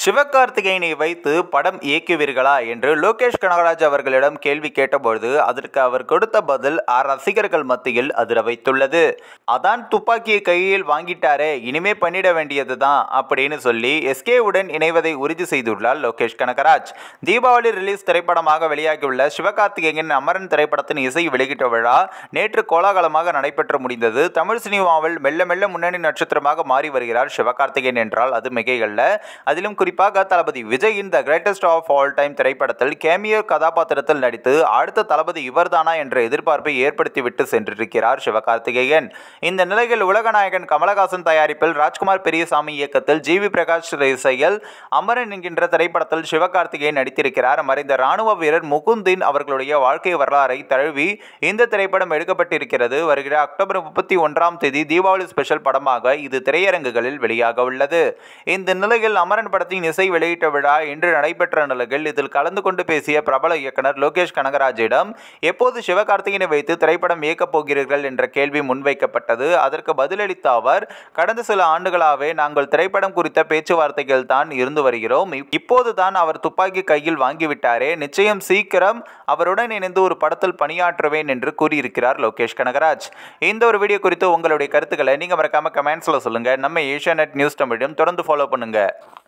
சிவகார்த்திகேயனை வைத்து படம் இயக்குவீர்களா என்று லோகேஷ் கனகராஜ் அவர்களிடம் கேள்வி கேட்டபொழுது அதற்கு அவர் கொடுத்த பதில் ரசிகர்கள் மத்தியில் அதிர வைத்துள்ளது அதான் துப்பாக்கியை கையில் வாங்கிட்டாரே இனிமே பண்ணிட வேண்டியது தான் அப்படின்னு சொல்லி எஸ்கே உடன் இணைவதை உறுதி செய்துள்ளார் லோகேஷ் கனகராஜ் தீபாவளி ரிலீஸ் திரைப்படமாக வெளியாகியுள்ள சிவகார்த்திகேயன் அமரன் திரைப்படத்தின் இசை வெளியிட்ட விழா நேற்று கோலாகலமாக நடைபெற்று முடிந்தது தமிழ் சினிமாவில் மெல்ல மெல்ல முன்னணி நட்சத்திரமாக மாறி வருகிறார் சிவகார்த்திகேயன் என்றால் அது மிகையல்ல அதிலும் குறிப்பாக தளபதி விஜய் இந்த கிரேட்டஸ்ட் ஆஃப் ஆல் டைம் திரைப்படத்தில் கேமியோ கதாபாத்திரத்தில் நடித்து அடுத்த தளபதி இவர்தானா என்ற எதிர்பார்ப்பை ஏற்படுத்திவிட்டு சென்றிருக்கிறார் சிவகார்த்திகேயன் இந்த நிலையில் உலகநாயகன் கமலஹாசன் தயாரிப்பில் ராஜ்குமார் பெரியசாமி இயக்கத்தில் ஜி வி பிரகாஷ் இசையில் அமரன் என்கின்ற திரைப்படத்தில் சிவகார்த்திகேயன் நடித்திருக்கிறார் மறைந்த ராணுவ வீரர் முகுந்தின் அவர்களுடைய வாழ்க்கை வரலாறை தழுவி இந்த திரைப்படம் எடுக்கப்பட்டிருக்கிறது வருகிற அக்டோபர் முப்பத்தி ஒன்றாம் தேதி தீபாவளி ஸ்பெஷல் படமாக இது திரையரங்குகளில் வெளியாக உள்ளது இந்த நிலையில் அமரன் படத்தில் படத்தின் இசை வெளியிட்ட விழா இன்று நடைபெற்ற நிலையில் இதில் கலந்து கொண்டு பேசிய பிரபல இயக்குனர் லோகேஷ் கனகராஜிடம் எப்போது சிவகார்த்திகேயனை வைத்து திரைப்படம் இயக்கப் போகிறீர்கள் என்ற கேள்வி முன்வைக்கப்பட்டது அதற்கு பதிலளித்த அவர் கடந்த சில ஆண்டுகளாகவே நாங்கள் திரைப்படம் குறித்த பேச்சுவார்த்தைகள் தான் இருந்து வருகிறோம் இப்போதுதான் அவர் துப்பாக்கி கையில் வாங்கிவிட்டாரே நிச்சயம் சீக்கிரம் அவருடன் இணைந்து ஒரு படத்தில் பணியாற்றுவேன் என்று கூறியிருக்கிறார் லோகேஷ் கனகராஜ் இந்த ஒரு வீடியோ குறித்து உங்களுடைய கருத்துக்களை நீங்கள் மறக்காமல் கமெண்ட்ஸில் சொல்லுங்கள் நம்ம ஏஷியா நெட் நியூஸ் தமிழும் தொடர்ந்து ஃபாலோ பண்ணுங்கள்